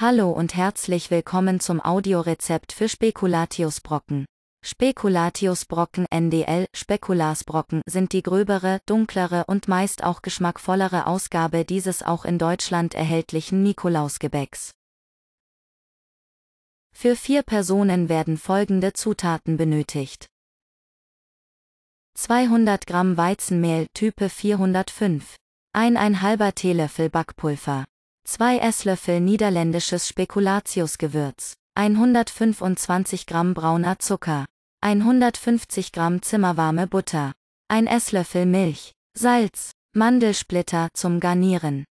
Hallo und herzlich willkommen zum Audiorezept für Spekulatiusbrocken. Spekulatiusbrocken NDL, Spekulasbrocken sind die gröbere, dunklere und meist auch geschmackvollere Ausgabe dieses auch in Deutschland erhältlichen Nikolausgebäcks. Für vier Personen werden folgende Zutaten benötigt. 200 Gramm Weizenmehl Type 405. 1,5 Teelöffel Backpulver. 2 Esslöffel niederländisches Spekulatiusgewürz, 125 Gramm brauner Zucker, 150 Gramm zimmerwarme Butter, 1 Esslöffel Milch, Salz, Mandelsplitter zum Garnieren.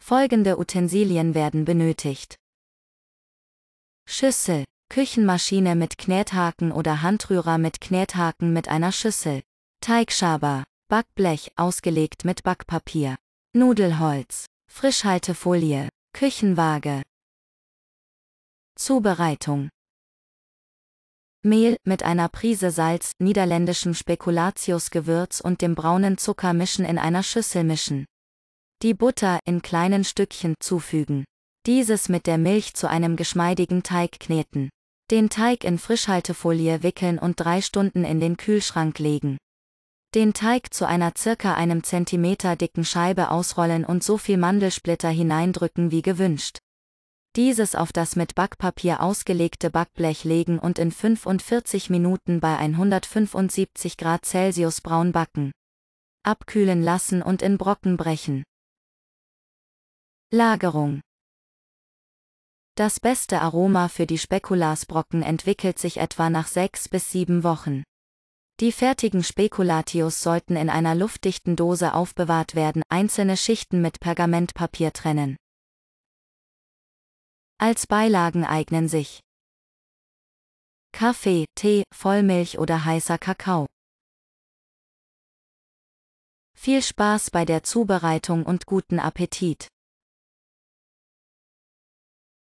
Folgende Utensilien werden benötigt. Schüssel, Küchenmaschine mit Knethaken oder Handrührer mit Knethaken mit einer Schüssel. Teigschaber, Backblech ausgelegt mit Backpapier. Nudelholz, Frischhaltefolie, Küchenwaage. Zubereitung. Mehl mit einer Prise Salz, niederländischem Spekulatiusgewürz und dem braunen Zucker mischen in einer Schüssel mischen. Die Butter in kleinen Stückchen zufügen. Dieses mit der Milch zu einem geschmeidigen Teig kneten. Den Teig in Frischhaltefolie wickeln und drei Stunden in den Kühlschrank legen. Den Teig zu einer circa einem Zentimeter dicken Scheibe ausrollen und so viel Mandelsplitter hineindrücken wie gewünscht. Dieses auf das mit Backpapier ausgelegte Backblech legen und in 45 Minuten bei 175 Grad Celsius braun backen. Abkühlen lassen und in Brocken brechen. Lagerung Das beste Aroma für die Spekulasbrocken entwickelt sich etwa nach sechs bis sieben Wochen. Die fertigen Spekulatius sollten in einer luftdichten Dose aufbewahrt werden, einzelne Schichten mit Pergamentpapier trennen. Als Beilagen eignen sich Kaffee, Tee, Vollmilch oder heißer Kakao. Viel Spaß bei der Zubereitung und guten Appetit!